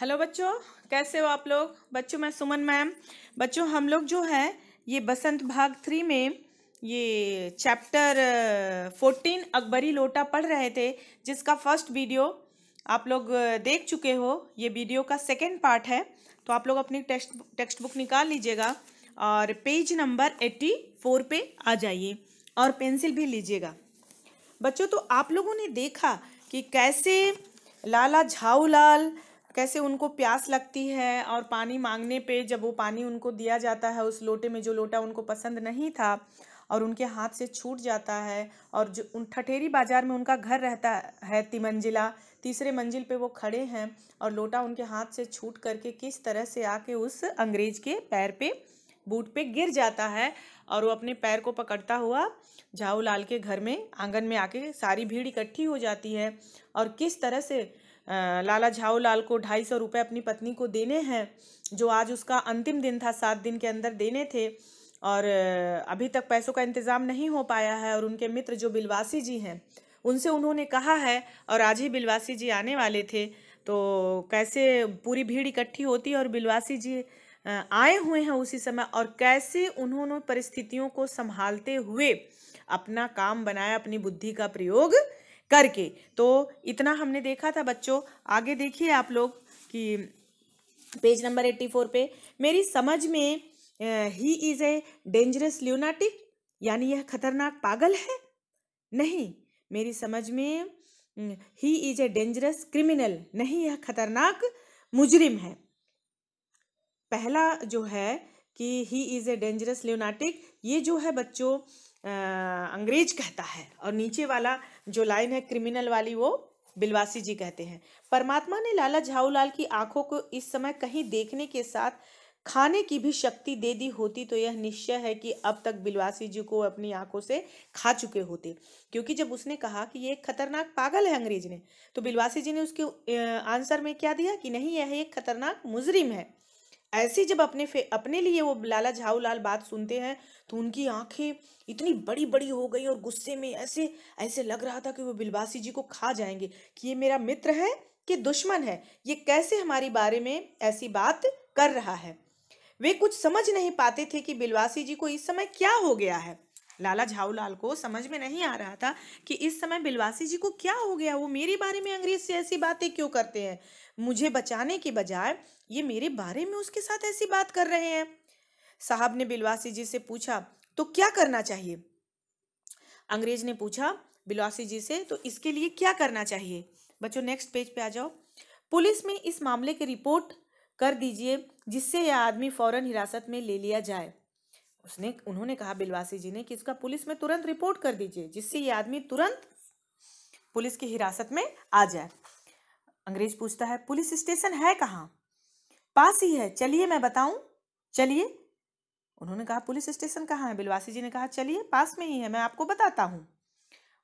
hello बच्चों कैसे हो आप लोग बच्चों मैं सुमन मैम बच्चों हम लोग जो है ये बसंत भाग थ्री में ये चैप्टर फोर्टीन अकबरी लोटा पढ़ रहे थे जिसका फर्स्ट वीडियो आप लोग देख चुके हो ये वीडियो का सेकेंड पार्ट है तो आप लोग अपनी टेक्स्ट टेक्स्ट बुक निकाल लीजिएगा और पेज नंबर एट्टी फोर पे आ जाइए और पेंसिल भी लीजिएगा बच्चों तो आप लोगों ने देखा कि कैसे लाला झाऊ लाल कैसे उनको प्यास लगती है और पानी मांगने पे जब वो पानी उनको दिया जाता है उस लोटे में जो लोटा उनको पसंद नहीं था और उनके हाथ से छूट जाता है और जो उन ठठेरी बाज़ार में उनका घर रहता है तिमंजिला तीसरे मंजिल पे वो खड़े हैं और लोटा उनके हाथ से छूट करके किस तरह से आके उस अंग्रेज़ के पैर पे बूट पे गिर जाता है और वो अपने पैर को पकड़ता हुआ झाऊ लाल के घर में आंगन में आके सारी भीड़ इकट्ठी हो जाती है और किस तरह से लाला झाओ लाल को ढाई सौ रुपये अपनी पत्नी को देने हैं जो आज उसका अंतिम दिन था सात दिन के अंदर देने थे और अभी तक पैसों का इंतज़ाम नहीं हो पाया है और उनके मित्र जो बिलवासी जी हैं उनसे उन्होंने कहा है और आज ही बिलवासी जी आने वाले थे तो कैसे पूरी भीड़ इकट्ठी होती और बिलवासी जी आए हुए हैं उसी समय और कैसे उन्होंने परिस्थितियों को संभालते हुए अपना काम बनाया अपनी बुद्धि का प्रयोग करके तो इतना हमने देखा था बच्चों आगे देखिए आप लोग कि पेज नंबर एट्टी फोर पे मेरी समझ में ही इज़ ए डेंजरस ल्यूनाटिक यानी यह खतरनाक पागल है नहीं मेरी समझ में ही इज़ ए डेंजरस क्रिमिनल नहीं यह खतरनाक मुजरिम है पहला जो है कि ही इज़ ए डेंजरस ल्यूनाटिक ये जो है बच्चों अंग्रेज कहता है और नीचे वाला जो लाइन है क्रिमिनल वाली वो बिलवासी जी कहते हैं परमात्मा ने लाला झाऊलाल की आंखों को इस समय कहीं देखने के साथ खाने की भी शक्ति दे दी होती तो यह निश्चय है कि अब तक बिलवासी जी को अपनी आंखों से खा चुके होते क्योंकि जब उसने कहा कि ये एक खतरनाक पागल है अंग्रेज ने तो बिलवासी जी ने उसके आंसर में क्या दिया कि नहीं यह एक खतरनाक मुजरिम है ऐसे जब अपने फे अपने लिए वो लाला झाऊ लाल बात सुनते हैं तो उनकी आंखें इतनी बड़ी बड़ी हो गई और गुस्से में ऐसे ऐसे लग रहा था कि वो बिलवासी जी को खा जाएंगे कि ये मेरा मित्र है कि दुश्मन है ये कैसे हमारे बारे में ऐसी बात कर रहा है वे कुछ समझ नहीं पाते थे कि बिलवासी जी को इस समय क्या हो गया है लाला झाऊलाल को समझ में नहीं आ रहा था कि इस समय बिलवासी जी को क्या हो गया वो मेरे बारे में अंग्रेज से ऐसी बातें क्यों करते हैं मुझे बचाने के बजाय ये मेरे बारे में उसके साथ ऐसी बात कर रहे हैं साहब ने बिलवासी जी से पूछा तो क्या करना चाहिए अंग्रेज ने पूछा बिलवासी जी से तो इसके लिए क्या करना चाहिए बच्चों नेक्स्ट पेज पे आ जाओ पुलिस में इस मामले की रिपोर्ट कर दीजिए जिससे यह आदमी फौरन हिरासत में ले लिया जाए उसने उन्होंने कहा बिलवासी जी ने कि इसका पुलिस में तुरंत रिपोर्ट कर दीजिए जिससे ये आदमी तुरंत पुलिस की हिरासत में आ जाए अंग्रेज पूछता है पुलिस स्टेशन है कहाँ पास ही है चलिए मैं बताऊं चलिए उन्होंने कहा पुलिस स्टेशन कहाँ है बिलवासी जी ने कहा चलिए पास में ही है मैं आपको बताता हूँ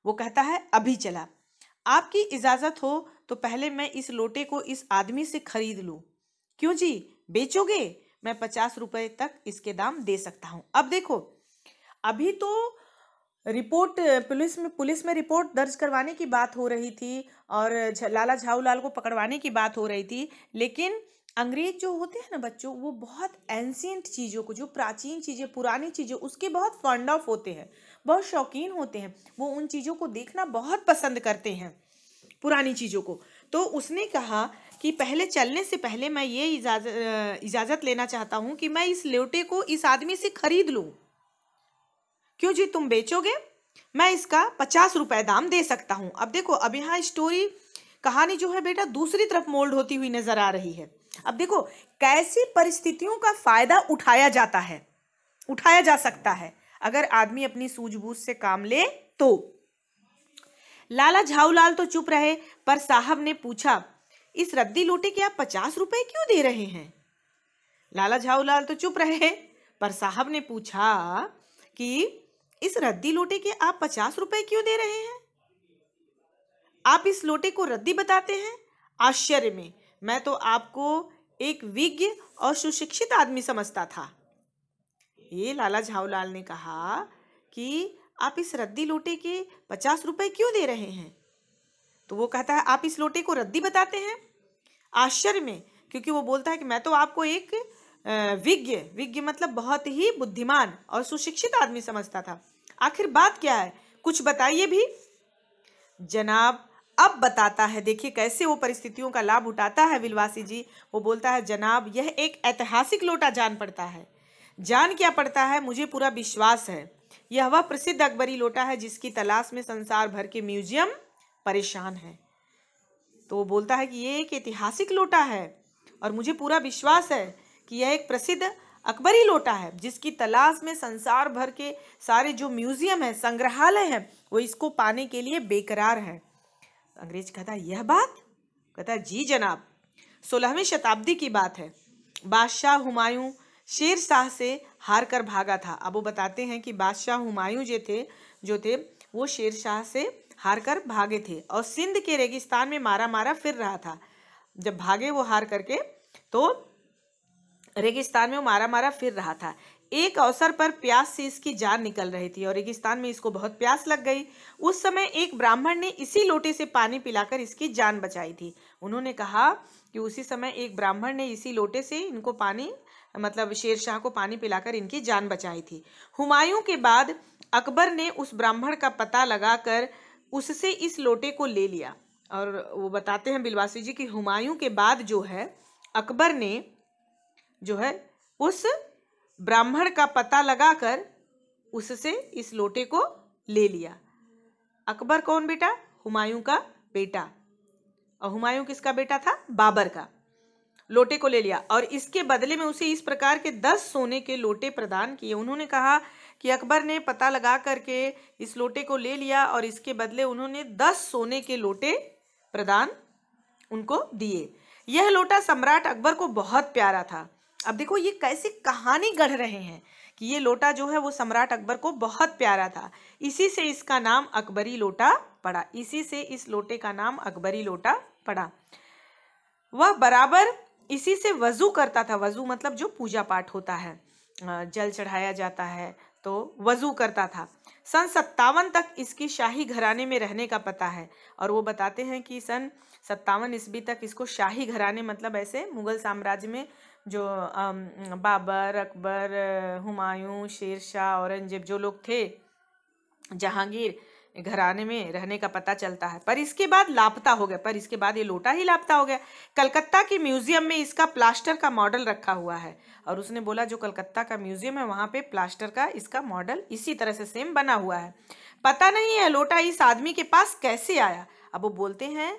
वो कहता है अभी चला आपकी इजाज़त हो तो पहले मैं इस लोटे को इस आदमी से खरीद लूँ क्यों जी बेचोगे मैं पचास रुपये तक इसके दाम दे सकता हूँ अब देखो अभी तो रिपोर्ट पुलिस में पुलिस में रिपोर्ट दर्ज करवाने की बात हो रही थी और लाला झाऊ लाल को पकड़वाने की बात हो रही थी लेकिन अंग्रेज जो होते हैं ना बच्चों वो बहुत एंसियंट चीज़ों को जो प्राचीन चीज़ें पुरानी चीज़ें उसके बहुत फंड ऑफ होते हैं बहुत शौकीन होते हैं वो उन चीज़ों को देखना बहुत पसंद करते हैं पुरानी चीज़ों को तो उसने कहा कि पहले चलने से पहले मैं ये इजाज़त इजाज़त लेना चाहता हूँ कि मैं इस लोटे को इस आदमी से खरीद लूँ क्यों जी तुम बेचोगे मैं इसका पचास रुपये दाम दे सकता हूँ अब देखो अब यहाँ स्टोरी कहानी जो है बेटा दूसरी तरफ मोल्ड होती हुई नज़र आ रही है अब देखो कैसी परिस्थितियों का फ़ायदा उठाया जाता है उठाया जा सकता है अगर आदमी अपनी सूझबूझ से काम ले तो लाला झाऊलाल तो चुप रहे पर साहब ने पूछा इस रद्दी लोटे के आप पचास रुपए क्यों दे रहे हैं लाला झाऊलाल तो चुप रहे पर साहब ने पूछा कि इस रद्दी लोटे के आप पचास रुपए क्यों दे रहे हैं आप इस लोटे को रद्दी बताते हैं आश्चर्य में मैं तो आपको एक विज्ञ और सुशिक्षित आदमी समझता था ये लाला झाऊलाल ने कहा कि आप इस रद्दी लोटे के पचास रुपए क्यों दे रहे हैं तो वो कहता है आप इस लोटे को रद्दी बताते हैं आश्चर्य में क्योंकि वो बोलता है कि मैं तो आपको एक विज्ञ विज्ञ मतलब बहुत ही बुद्धिमान और सुशिक्षित आदमी समझता था आखिर बात क्या है कुछ बताइए भी जनाब अब बताता है देखिए कैसे वो परिस्थितियों का लाभ उठाता है विलवासी जी वो बोलता है जनाब यह एक ऐतिहासिक लोटा जान पड़ता है जान क्या पड़ता है मुझे पूरा विश्वास है यह वह प्रसिद्ध अकबरी लोटा है जिसकी तलाश में संसार भर के म्यूजियम परेशान है तो वो बोलता है कि ये एक ऐतिहासिक लोटा है और मुझे पूरा विश्वास है कि यह एक प्रसिद्ध अकबरी लोटा है जिसकी तलाश में संसार भर के सारे जो म्यूजियम है संग्रहालय हैं वो इसको पाने के लिए बेकरार है अंग्रेज कहता यह बात कहता जी जनाब सोलहवीं शताब्दी की बात है बादशाह हुमायूं शेर शाह से हार कर भागा था अब वो बताते हैं कि बादशाह हुमायूं जो थे जो थे वो शेर शाह से हारकर भागे थे और सिंध के रेगिस्तान में मारा मारा फिर रहा था जब भागे वो हार करके तो रेगिस्तान में वो मारा मारा फिर रहा था एक अवसर पर प्यास से इसकी जान निकल रही थी और रेगिस्तान में इसको बहुत प्यास लग गई उस समय एक ब्राह्मण ने इसी लोटे से पानी पिलाकर इसकी जान बचाई थी उन्होंने कहा कि उसी समय एक ब्राह्मण ने इसी लोटे से इनको पानी मतलब शेरशाह को पानी पिलाकर इनकी जान बचाई थी हुमायूं के बाद अकबर ने उस ब्राह्मण का पता लगाकर उससे इस लोटे को ले लिया और वो बताते हैं बिलवासी जी कि हुमायूं के बाद जो है अकबर ने जो है उस ब्राह्मण का पता लगाकर उससे इस लोटे को ले लिया अकबर कौन बेटा हुमायूं का बेटा और हुमायूं किसका बेटा था बाबर का लोटे को ले लिया और इसके बदले में उसे इस प्रकार के दस सोने के लोटे प्रदान किए उन्होंने कहा कि अकबर ने पता लगा करके इस लोटे को ले लिया और इसके बदले उन्होंने दस सोने के लोटे प्रदान उनको दिए यह लोटा सम्राट अकबर को बहुत प्यारा था अब देखो ये कैसी कहानी गढ़ रहे हैं कि ये लोटा जो है वो सम्राट अकबर को बहुत प्यारा था इसी से इसका नाम अकबरी लोटा पड़ा इसी से इस लोटे का नाम अकबरी लोटा पड़ा वह बराबर इसी से वज़ू करता था वज़ू मतलब जो पूजा पाठ होता है जल चढ़ाया जाता है तो वज़ू करता था सन सत्तावन तक इसकी शाही घराने में रहने का पता है और वो बताते हैं कि सन सत्तावन ईस्वी तक इसको शाही घराने मतलब ऐसे मुग़ल साम्राज्य में जो बाबर अकबर हुमायूं शेर शाह औरंगजेब जो लोग थे जहांगीर घराने में रहने का पता चलता है पर इसके बाद लापता हो गया पर इसके बाद ये लोटा ही लापता हो गया कलकत्ता के म्यूजियम में इसका प्लास्टर का मॉडल रखा हुआ है और उसने बोला जो कलकत्ता का म्यूजियम है वहाँ पे प्लास्टर का इसका मॉडल इसी तरह से सेम बना हुआ है पता नहीं है लोटा इस आदमी के पास कैसे आया अब वो बोलते हैं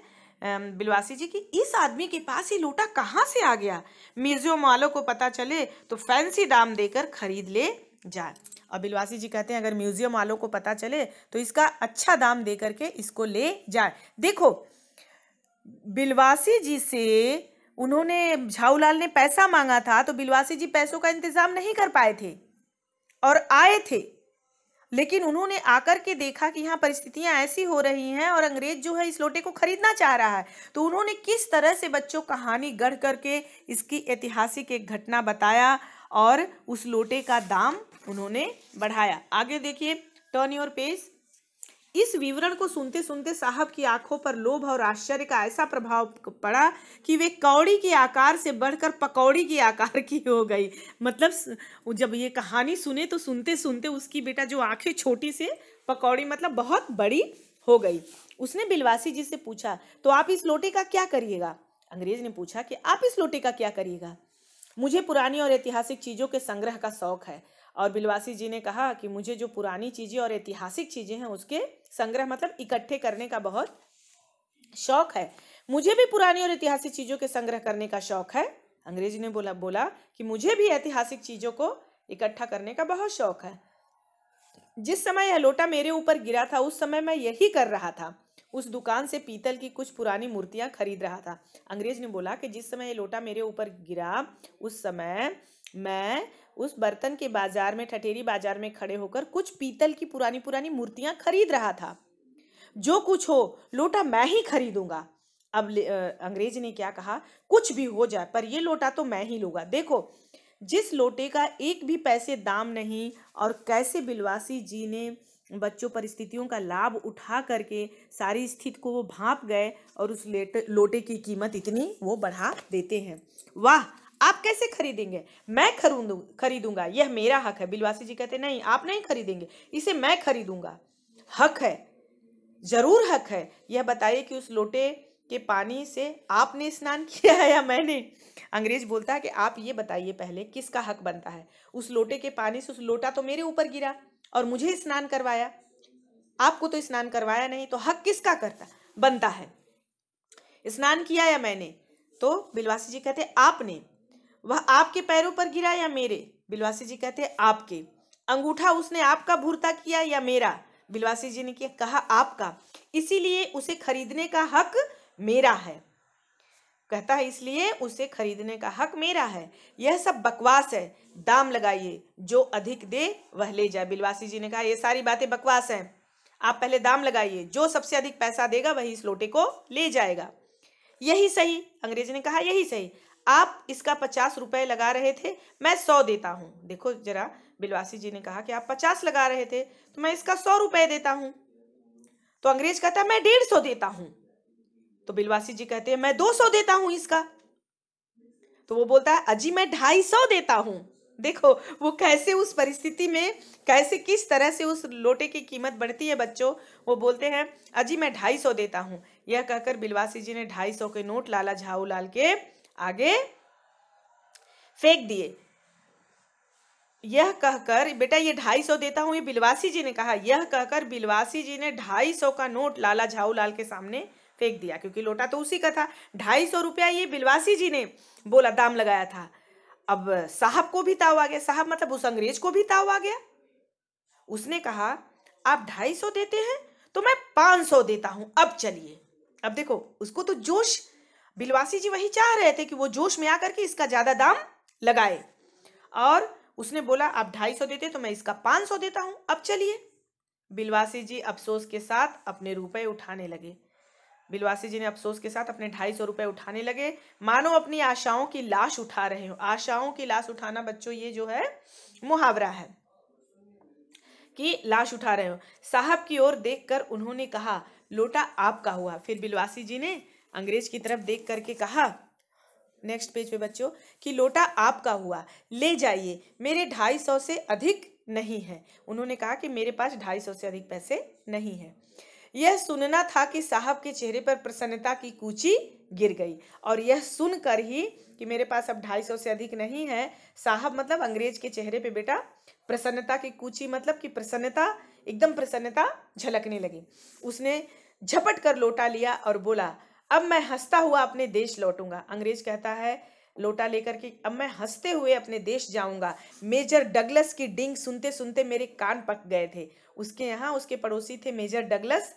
बिलवासी जी कि इस आदमी के पास ये लोटा कहाँ से आ गया म्यूजियम वालों को पता चले तो फैंसी दाम देकर खरीद ले जाए बिलवासी जी कहते हैं अगर म्यूजियम वालों को पता चले तो इसका अच्छा दाम दे करके इसको ले जाए देखो बिलवासी जी से उन्होंने झाऊलाल ने पैसा मांगा था तो बिलवासी जी पैसों का इंतजाम नहीं कर पाए थे और आए थे लेकिन उन्होंने आकर के देखा कि यहाँ परिस्थितियाँ ऐसी हो रही हैं और अंग्रेज जो है इस लोटे को खरीदना चाह रहा है तो उन्होंने किस तरह से बच्चों कहानी गढ़ करके इसकी ऐतिहासिक एक घटना बताया और उस लोटे का दाम उन्होंने बढ़ाया आगे देखिए टर्न योर पेज इस विवरण को सुनते सुनते साहब की आंखों पर लोभ और आश्चर्य का ऐसा प्रभाव पड़ा कि वे कौड़ी के आकार से बढ़कर पकौड़ी के आकार की हो गई मतलब जब ये कहानी सुने तो सुनते सुनते उसकी बेटा जो आंखें छोटी से पकौड़ी मतलब बहुत बड़ी हो गई उसने बिलवासी जी से पूछा तो आप इस लोटे का क्या करिएगा अंग्रेज ने पूछा कि आप इस लोटे का क्या करिएगा मुझे पुरानी और ऐतिहासिक चीज़ों के संग्रह का शौक है और बिलवासी जी ने कहा कि मुझे जो पुरानी चीज़ें और ऐतिहासिक चीज़ें हैं उसके संग्रह मतलब इकट्ठे करने का बहुत शौक है मुझे भी पुरानी और ऐतिहासिक चीज़ों के संग्रह करने का शौक है अंग्रेज ने बोला बोला कि मुझे भी ऐतिहासिक चीज़ों को इकट्ठा करने का बहुत शौक है जिस समय यह लोटा मेरे ऊपर गिरा था उस समय मैं यही कर रहा था उस दुकान से पीतल की कुछ पुरानी मूर्तियां खरीद रहा था अंग्रेज ने बोला कि जिस समय यह लोटा मेरे ऊपर गिरा उस समय मैं उस बर्तन के बाजार में ठठेरी बाजार में खड़े होकर कुछ पीतल की पुरानी पुरानी मूर्तियां खरीद रहा था जो कुछ हो लोटा मैं ही खरीदूंगा अब अंग्रेज ने क्या कहा कुछ भी हो जाए पर यह लोटा तो मैं ही लूंगा देखो जिस लोटे का एक भी पैसे दाम नहीं और कैसे बिलवासी जी ने बच्चों परिस्थितियों का लाभ उठा करके सारी स्थिति को वो भाप गए और उस लेटे लोटे की कीमत इतनी वो बढ़ा देते हैं वाह आप कैसे खरीदेंगे मैं खरीदू खरीदूंगा यह मेरा हक है बिलवासी जी कहते नहीं आप नहीं खरीदेंगे इसे मैं खरीदूंगा हक है जरूर हक है यह बताइए कि उस लोटे के पानी से आपने स्नान किया है या मैंने अंग्रेज बोलता है कि आप ये बताइए पहले किसका हक बनता है उस लोटे के पानी से उस लोटा तो मेरे ऊपर गिरा और मुझे स्नान करवाया आपको तो स्नान करवाया नहीं तो हक किसका करता बनता है स्नान किया या मैंने तो बिलवासी जी कहते आपने वह आपके पैरों पर गिरा या मेरे बिलवासी जी कहते हैं आपके अंगूठा उसने आपका भुरता किया या मेरा बिलवासी जी ने किया कहा आपका इसीलिए उसे खरीदने का हक मेरा है कहता है इसलिए उसे खरीदने का हक मेरा है यह सब बकवास है दाम लगाइए जो अधिक दे वह ले जाए बिलवासी जी ने कहा ये सारी बातें बकवास है आप पहले दाम लगाइए जो सबसे अधिक पैसा देगा वही इस लोटे को ले जाएगा यही सही अंग्रेज ने कहा यही सही आप इसका पचास रुपये लगा रहे थे मैं सौ देता हूँ देखो जरा बिलवासी जी ने कहा कि आप पचास लगा रहे थे तो मैं इसका सौ रुपये देता हूँ तो अंग्रेज कहता है मैं डेढ़ सौ देता हूँ तो बिलवासी जी कहते हैं मैं दो सौ देता हूँ इसका तो वो बोलता है अजी मैं ढाई सौ देता हूँ देखो वो कैसे उस परिस्थिति में कैसे किस तरह से उस लोटे की कीमत बढ़ती है बच्चों वो बोलते हैं अजी मैं ढाई सौ देता हूँ यह कहकर बिलवासी जी ने ढाई सौ के नोट लाला झाऊ लाल के आगे फेंक दिए यह कहकर बेटा ये ढाई सौ देता हूं ये बिलवासी जी ने कहा यह कहकर बिलवासी जी ने ढाई सौ का नोट लाला झाऊ लाल के सामने फेंक दिया क्योंकि लोटा तो उसी का था ढाई सौ रुपया ये बिलवासी जी ने बोला दाम लगाया था अब साहब को भी ताव आ गया साहब मतलब उस अंग्रेज को भी ताव आ गया उसने कहा आप ढाई सौ देते हैं तो मैं पांच सौ देता हूं अब चलिए अब देखो उसको तो जोश बिलवासी जी वही चाह रहे थे कि वो जोश में आकर के इसका ज़्यादा दाम लगाए और उसने बोला आप ढाई सौ देते तो मैं इसका पाँच सौ देता हूँ अब चलिए बिलवासी जी अफसोस के साथ अपने रुपए उठाने लगे बिलवासी जी ने अफसोस के साथ अपने ढाई सौ रुपये उठाने लगे मानो अपनी आशाओं की लाश उठा रहे हो आशाओं की लाश उठाना बच्चों ये जो है मुहावरा है कि लाश उठा रहे हो साहब की ओर देखकर उन्होंने कहा लोटा आपका हुआ फिर बिलवासी जी ने अंग्रेज की तरफ देख करके कहा नेक्स्ट पेज पे बच्चों कि लोटा आपका हुआ ले जाइए मेरे ढाई सौ से अधिक नहीं है उन्होंने कहा कि मेरे पास ढाई सौ से अधिक पैसे नहीं है यह सुनना था कि साहब के चेहरे पर प्रसन्नता की कूची गिर गई और यह सुनकर ही कि मेरे पास अब ढाई सौ से अधिक नहीं है साहब मतलब अंग्रेज के चेहरे पे बेटा प्रसन्नता की कूची मतलब कि प्रसन्नता एकदम प्रसन्नता झलकने लगी उसने झपट कर लोटा लिया और बोला अब मैं हंसता हुआ अपने देश लौटूंगा अंग्रेज कहता है लोटा लेकर के अब मैं हंसते हुए अपने देश जाऊंगा मेजर डगलस की डिंग सुनते सुनते मेरे कान पक गए थे उसके यहाँ उसके पड़ोसी थे मेजर डगलस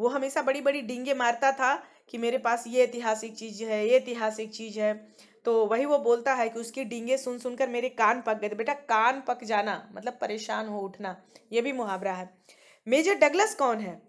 वो हमेशा बड़ी बड़ी डींगे मारता था कि मेरे पास ये ऐतिहासिक चीज़ है ये ऐतिहासिक चीज़ है तो वही वो बोलता है कि उसकी डींगे सुन सुनकर मेरे कान पक गए थे बेटा कान पक जाना मतलब परेशान हो उठना ये भी मुहावरा है मेजर डगलस कौन है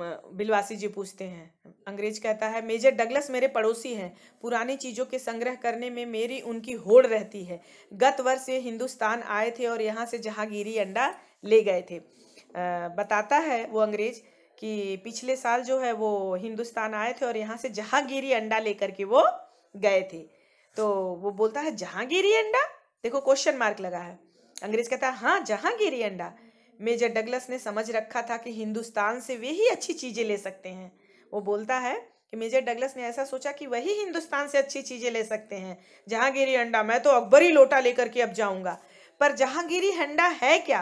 बिलवासी जी पूछते हैं अंग्रेज कहता है मेजर डगलस मेरे पड़ोसी हैं पुरानी चीज़ों के संग्रह करने में मेरी उनकी होड़ रहती है गत वर्ष ये हिंदुस्तान आए थे और यहाँ से जहांगीरी अंडा ले गए थे आ, बताता है वो अंग्रेज कि पिछले साल जो है वो हिंदुस्तान आए थे और यहाँ से जहांगीरी अंडा लेकर के वो गए थे तो वो बोलता है जहांगीरी अंडा देखो क्वेश्चन मार्क लगा है अंग्रेज कहता है हाँ जहांगीरी अंडा मेजर डगलस ने समझ रखा था कि हिंदुस्तान से वे ही अच्छी चीज़ें ले सकते हैं वो बोलता है कि मेजर डगलस ने ऐसा सोचा कि वही हिंदुस्तान से अच्छी चीज़ें ले सकते हैं जहांगीरी अंडा मैं तो अकबरी लोटा लेकर के अब जाऊंगा पर जहांगीरी हंडा है क्या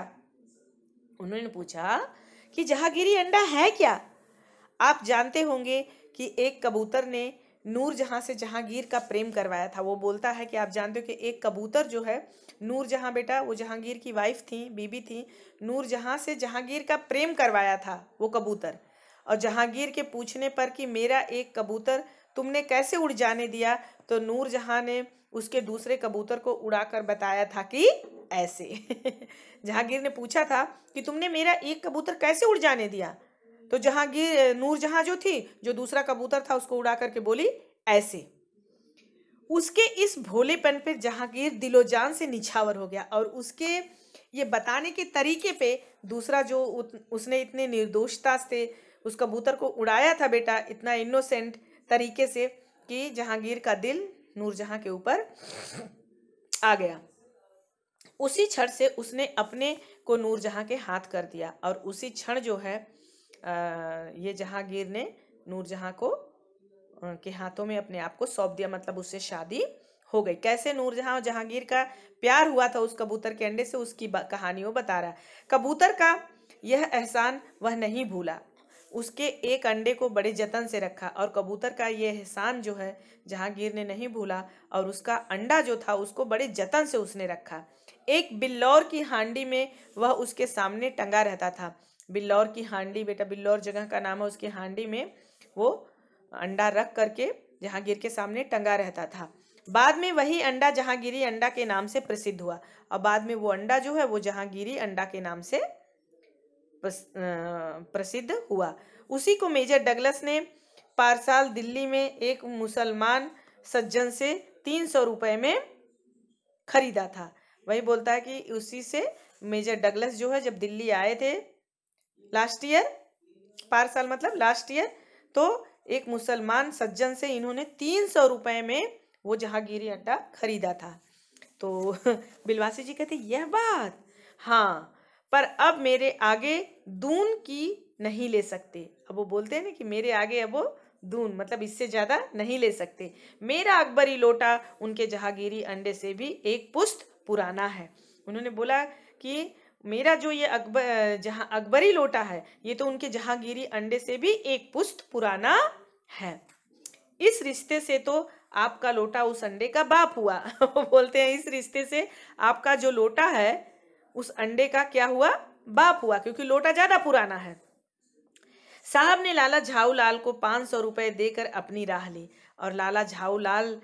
उन्होंने पूछा कि जहांगीरी अंडा है क्या आप जानते होंगे कि एक कबूतर ने नूर जहाँ से जहांगीर का प्रेम करवाया था वो बोलता है कि आप जानते हो कि एक कबूतर जो है नूर जहाँ बेटा वो जहांगीर की वाइफ थी बीबी थी जहाँ से जहांगीर का प्रेम करवाया था वो कबूतर और जहांगीर के पूछने पर कि मेरा एक कबूतर तुमने कैसे उड़ जाने दिया तो नूर जहाँ ने उसके दूसरे कबूतर को उड़ा बताया था कि ऐसे जहांगीर ने पूछा था कि तुमने मेरा एक कबूतर कैसे उड़ जाने दिया तो जहांगीर नूर जहां जो थी जो दूसरा कबूतर था उसको उड़ा करके बोली ऐसे उसके इस भोलेपन पे जहांगीर दिलोजान से निछावर हो गया और उसके ये बताने के तरीके पे दूसरा जो उसने इतने निर्दोषता से उस कबूतर को उड़ाया था बेटा इतना इनोसेंट तरीके से कि जहांगीर का दिल नूरजहां के ऊपर आ गया उसी क्षण से उसने अपने को नूरजहां के हाथ कर दिया और उसी क्षण जो है ये जहांगीर ने नूरजहाँ को के हाथों में अपने आप को सौंप दिया मतलब उससे शादी हो गई कैसे नूरजहाँ और जहांगीर का प्यार हुआ था उस कबूतर के अंडे से उसकी कहानी वो बता रहा है कबूतर का यह एहसान वह नहीं भूला उसके एक अंडे को बड़े जतन से रखा और कबूतर का ये एहसान जो है जहांगीर ने नहीं भूला और उसका अंडा जो था उसको बड़े जतन से उसने रखा एक बिल्लौर की हांडी में वह उसके सामने टंगा रहता था बिल्लौर की हांडी बेटा बिल्लौर जगह का नाम है उसकी हांडी में वो अंडा रख करके जहांगीर के सामने टंगा रहता था बाद में वही अंडा जहांगीरी अंडा के नाम से प्रसिद्ध हुआ और बाद में वो अंडा जो है वो जहांगीरी अंडा के नाम से प्रसिद्ध हुआ उसी को मेजर डगलस ने पारसाल दिल्ली में एक मुसलमान सज्जन से तीन सौ रुपये में खरीदा था वही बोलता है कि उसी से मेजर डगलस जो है जब दिल्ली आए थे लास्ट ईयर पार साल मतलब लास्ट ईयर तो एक मुसलमान सज्जन से इन्होंने तीन सौ रुपये में वो जहांगीरी अड्डा खरीदा था तो बिलवासी जी कहते यह बात हाँ पर अब मेरे आगे दून की नहीं ले सकते अब वो बोलते हैं ना कि मेरे आगे अब वो दून मतलब इससे ज़्यादा नहीं ले सकते मेरा अकबरी लोटा उनके जहांगीरी अंडे से भी एक पुस्त पुराना है उन्होंने बोला कि मेरा जो ये अकबर जहाँ अकबरी लोटा है ये तो उनके जहांगीरी अंडे से भी एक पुस्त पुराना है इस रिश्ते से तो आपका लोटा उस अंडे का बाप हुआ बोलते हैं इस रिश्ते से आपका जो लोटा है उस अंडे का क्या हुआ बाप हुआ क्योंकि लोटा ज़्यादा पुराना है साहब ने लाला झाऊलाल को पाँच सौ रुपये देकर अपनी राह ली और लाला झाऊलाल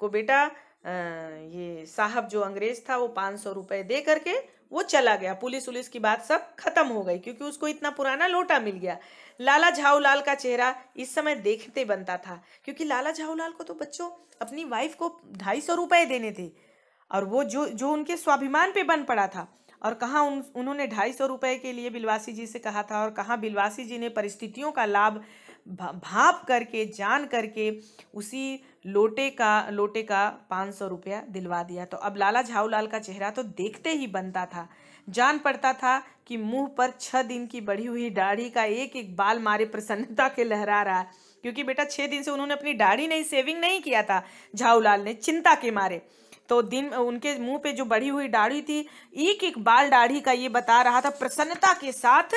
को बेटा ये साहब जो अंग्रेज़ था वो पाँच सौ रुपये दे करके वो चला गया पुलिस उलिस की बात सब खत्म हो गई क्योंकि उसको इतना पुराना लोटा मिल गया लाला झाऊलाल का चेहरा इस समय देखते बनता था क्योंकि लाला झाऊलाल को तो बच्चों अपनी वाइफ को ढाई सौ रुपये देने थे और वो जो जो उनके स्वाभिमान पे बन पड़ा था और कहाँ उन उन्होंने ढाई सौ रुपये के लिए बिलवासी जी से कहा था और कहाँ बिलवासी जी ने परिस्थितियों का लाभ भाप करके जान करके उसी लोटे का लोटे का पाँच सौ रुपया दिलवा दिया तो अब लाला झाऊलाल का चेहरा तो देखते ही बनता था जान पड़ता था कि मुंह पर छः दिन की बढ़ी हुई दाढ़ी का एक एक बाल मारे प्रसन्नता के लहरा रहा है क्योंकि बेटा छः दिन से उन्होंने अपनी दाढ़ी नहीं सेविंग नहीं किया था झाऊलाल ने चिंता के मारे तो दिन उनके मुंह पे जो बढ़ी हुई दाढ़ी थी एक एक बाल दाढ़ी का ये बता रहा था प्रसन्नता के साथ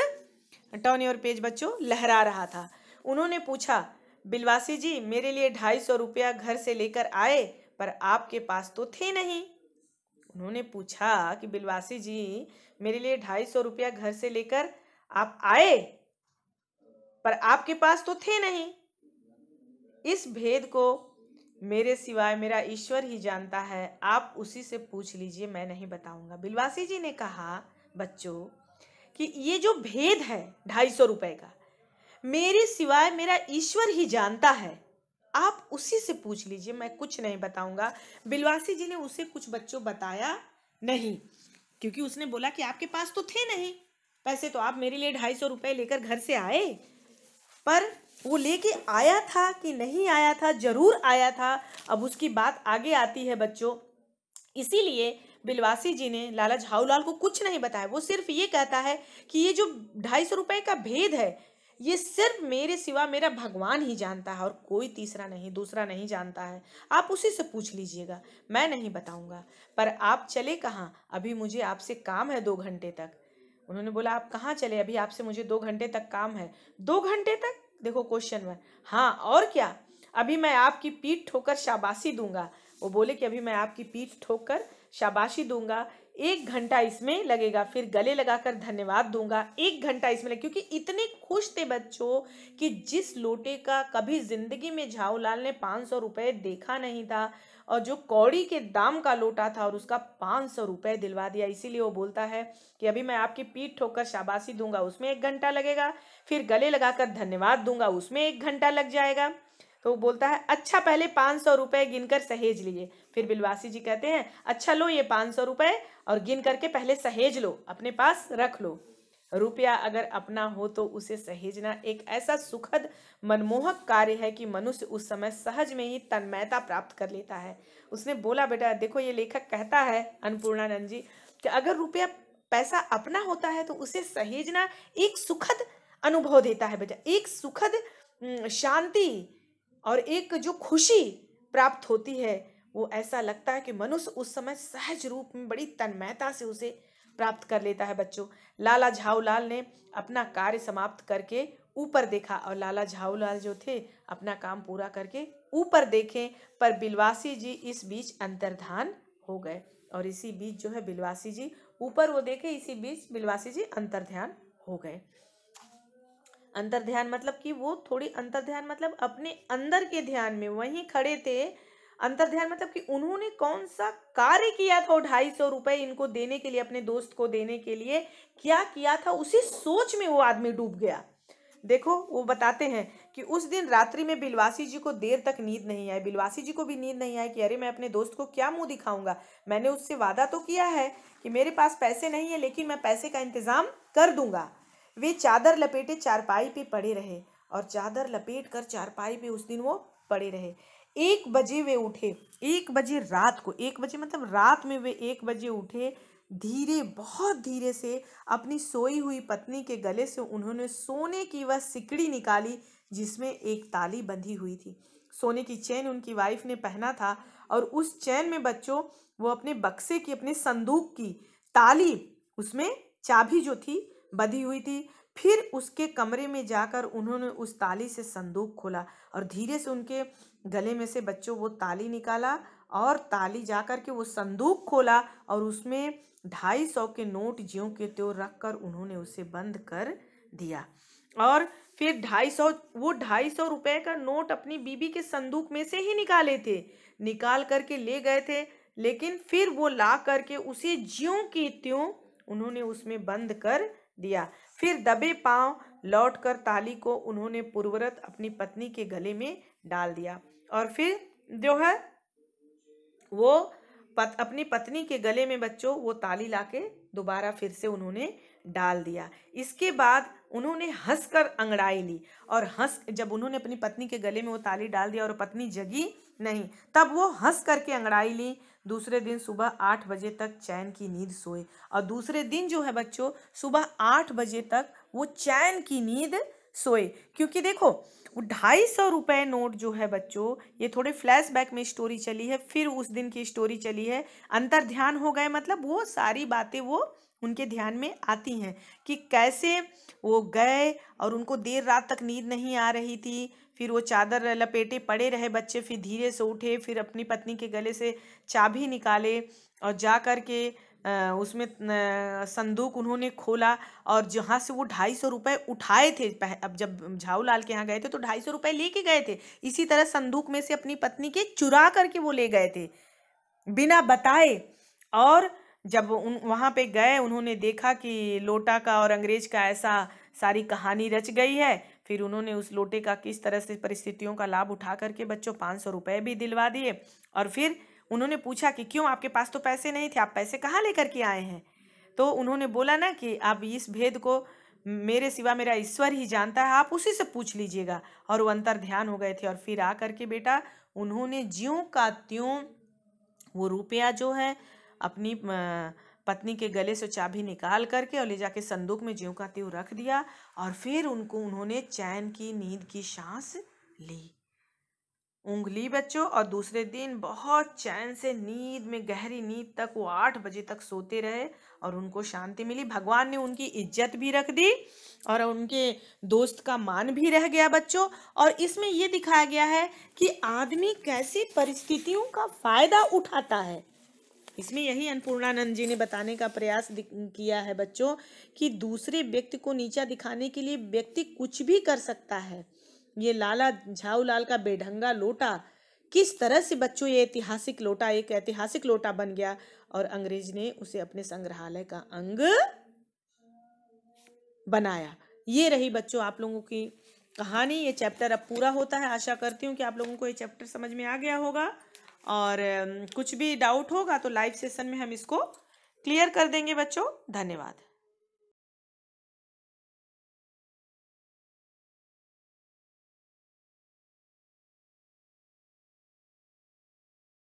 टर्न योर पेज बच्चों लहरा रहा था उन्होंने पूछा बिलवासी जी मेरे लिए ढाई सौ रुपया घर से लेकर आए पर आपके पास तो थे नहीं उन्होंने पूछा कि बिलवासी जी मेरे लिए ढाई सौ रुपया घर से लेकर आप आए पर आपके पास तो थे नहीं इस भेद को मेरे सिवाय मेरा ईश्वर ही जानता है आप उसी से पूछ लीजिए मैं नहीं बताऊंगा बिलवासी जी ने कहा बच्चों कि ये जो भेद है ढाई सौ रुपये का मेरे सिवाय मेरा ईश्वर ही जानता है आप उसी से पूछ लीजिए मैं कुछ नहीं बताऊंगा बिलवासी जी ने उसे कुछ बच्चों बताया नहीं क्योंकि उसने बोला कि आपके पास तो थे नहीं पैसे तो आप मेरे लिए ढाई सौ रुपए लेकर घर से आए पर वो लेके आया था कि नहीं आया था जरूर आया था अब उसकी बात आगे आती है बच्चों इसीलिए बिलवासी जी ने लाला झाऊलाल को कुछ नहीं बताया वो सिर्फ ये कहता है कि ये जो ढाई सौ रुपए का भेद है ये सिर्फ मेरे सिवा मेरा भगवान ही जानता है और कोई तीसरा नहीं दूसरा नहीं जानता है आप उसी से पूछ लीजिएगा मैं नहीं बताऊंगा पर आप चले कहाँ अभी मुझे आपसे काम है दो घंटे तक उन्होंने बोला आप कहाँ चले अभी आपसे मुझे दो घंटे तक काम है दो घंटे तक देखो क्वेश्चन में हाँ और क्या अभी मैं आपकी पीठ ठोकर शाबाशी दूंगा वो बोले कि अभी मैं आपकी पीठ ठोकर शाबाशी दूंगा एक घंटा इसमें लगेगा फिर गले लगाकर धन्यवाद दूंगा एक घंटा इसमें लगेगा क्योंकि इतने खुश थे बच्चों कि जिस लोटे का कभी जिंदगी में झाऊलाल ने पाँच सौ रुपये देखा नहीं था और जो कौड़ी के दाम का लोटा था और उसका पाँच सौ रुपये दिलवा दिया इसीलिए वो बोलता है कि अभी मैं आपकी पीठ ठोकर शाबाशी दूंगा उसमें एक घंटा लगेगा फिर गले लगाकर धन्यवाद दूंगा उसमें एक घंटा लग जाएगा तो वो बोलता है अच्छा पहले पाँच सौ रुपये गिनकर सहेज लीजिए फिर बिलवासी जी कहते हैं अच्छा लो ये पाँच सौ रुपये और गिन करके पहले सहेज लो अपने पास रख लो रुपया अगर अपना हो तो उसे सहेजना एक ऐसा सुखद मनमोहक कार्य है कि मनुष्य उस समय सहज में ही तन्मयता प्राप्त कर लेता है उसने बोला बेटा देखो ये लेखक कहता है अन्नपूर्णानंद जी कि अगर रुपया पैसा अपना होता है तो उसे सहेजना एक सुखद अनुभव देता है बेटा एक सुखद शांति और एक जो खुशी प्राप्त होती है वो ऐसा लगता है कि मनुष्य उस समय सहज रूप में बड़ी तन्मयता से उसे प्राप्त कर लेता है बच्चों लाला झाऊलाल ने अपना कार्य समाप्त करके ऊपर देखा और लाला झाऊलाल जो थे अपना काम पूरा करके ऊपर देखें पर बिलवासी जी इस बीच अंतर्धान हो गए और इसी बीच जो है बिलवासी जी ऊपर वो देखे इसी बीच बिलवासी जी अंतर्ध्यान हो गए अंतर ध्यान मतलब कि वो थोड़ी अंतर ध्यान मतलब अपने अंदर के ध्यान में वहीं खड़े थे अंतर ध्यान मतलब कि उन्होंने कौन सा कार्य किया था ढाई सौ रुपए इनको देने के लिए अपने दोस्त को देने के लिए क्या किया था उसी सोच में वो आदमी डूब गया देखो वो बताते हैं कि उस दिन रात्रि में बिलवासी जी को देर तक नींद नहीं आई बिलवासी जी को भी नींद नहीं आई कि अरे मैं अपने दोस्त को क्या मुंह दिखाऊंगा मैंने उससे वादा तो किया है कि मेरे पास पैसे नहीं है लेकिन मैं पैसे का इंतज़ाम कर दूंगा वे चादर लपेटे चारपाई पे पड़े रहे और चादर लपेट कर चारपाई पे उस दिन वो पड़े रहे एक बजे वे उठे एक बजे रात को एक बजे मतलब रात में वे एक बजे उठे धीरे बहुत धीरे से अपनी सोई हुई पत्नी के गले से उन्होंने सोने की वह सिकड़ी निकाली जिसमें एक ताली बंधी हुई थी सोने की चैन उनकी वाइफ ने पहना था और उस चैन में बच्चों वो अपने बक्से की अपने संदूक की ताली उसमें चाबी जो थी बधी हुई थी फिर उसके कमरे में जाकर उन्होंने उस ताली से संदूक खोला और धीरे से उनके गले में से बच्चों वो ताली निकाला और ताली जाकर के वो संदूक खोला और उसमें ढाई सौ के नोट ज्यों के त्यो रख कर उन्होंने उसे बंद कर दिया और फिर ढाई सौ वो ढाई सौ रुपये का नोट अपनी बीबी के संदूक में से ही निकाले थे निकाल करके ले गए थे लेकिन फिर वो ला करके उसे ज्यों के त्यों उन्होंने उसमें बंद कर दिया फिर दबे पांव लौटकर ताली को उन्होंने पूर्वरत अपनी पत्नी के गले में डाल दिया और फिर जो है वो पत, अपनी पत्नी के गले में बच्चों वो ताली लाके दोबारा फिर से उन्होंने डाल दिया इसके बाद उन्होंने हंसकर अंगड़ाई ली और हंस जब उन्होंने अपनी पत्नी के गले में वो ताली डाल दिया और पत्नी जगी नहीं तब वो हंस करके अंगड़ाई ली दूसरे दिन सुबह आठ बजे तक चैन की नींद सोए और दूसरे दिन जो है बच्चों सुबह आठ बजे तक वो चैन की नींद सोए क्योंकि देखो वो ढाई सौ रुपये नोट जो है बच्चों ये थोड़े फ्लैशबैक में स्टोरी चली है फिर उस दिन की स्टोरी चली है अंतर ध्यान हो गए मतलब वो सारी बातें वो उनके ध्यान में आती हैं कि कैसे वो गए और उनको देर रात तक नींद नहीं आ रही थी फिर वो चादर लपेटे पड़े रहे बच्चे फिर धीरे से उठे फिर अपनी पत्नी के गले से चाबी निकाले और जा कर के उसमें संदूक उन्होंने खोला और जहाँ से वो ढाई सौ रुपये उठाए थे अब जब झाऊलाल के यहाँ गए थे तो ढाई सौ रुपये लेके गए थे इसी तरह संदूक में से अपनी पत्नी के चुरा करके वो ले गए थे बिना बताए और जब उन वहाँ पे गए उन्होंने देखा कि लोटा का और अंग्रेज का ऐसा सारी कहानी रच गई है फिर उन्होंने उस लोटे का किस तरह से परिस्थितियों का लाभ उठा करके बच्चों पाँच सौ रुपये भी दिलवा दिए और फिर उन्होंने पूछा कि क्यों आपके पास तो पैसे नहीं थे आप पैसे कहाँ लेकर के आए हैं तो उन्होंने बोला ना कि आप इस भेद को मेरे सिवा मेरा ईश्वर ही जानता है आप उसी से पूछ लीजिएगा और वो अंतर ध्यान हो गए थे और फिर आ करके बेटा उन्होंने ज्यों का त्यों वो रुपया जो है अपनी आ, पत्नी के गले से चाबी निकाल करके और ले जाके संदूक में ज्यों का त्यों रख दिया और फिर उनको उन्होंने चैन की नींद की सांस ली ऊँग ली बच्चों और दूसरे दिन बहुत चैन से नींद में गहरी नींद तक वो आठ बजे तक सोते रहे और उनको शांति मिली भगवान ने उनकी इज्जत भी रख दी और उनके दोस्त का मान भी रह गया बच्चों और इसमें ये दिखाया गया है कि आदमी कैसी परिस्थितियों का फ़ायदा उठाता है इसमें यही अन्नपूर्णानंद जी ने बताने का प्रयास किया है बच्चों कि दूसरे व्यक्ति को नीचा दिखाने के लिए व्यक्ति कुछ भी कर सकता है ये लाला झाऊलाल का बेढंगा लोटा किस तरह से बच्चों ये ऐतिहासिक लोटा एक ऐतिहासिक लोटा बन गया और अंग्रेज ने उसे अपने संग्रहालय का अंग बनाया ये रही बच्चों आप लोगों की कहानी ये चैप्टर अब पूरा होता है आशा करती हूँ कि आप लोगों को ये चैप्टर समझ में आ गया होगा और कुछ भी डाउट होगा तो लाइव सेशन में हम इसको क्लियर कर देंगे बच्चों धन्यवाद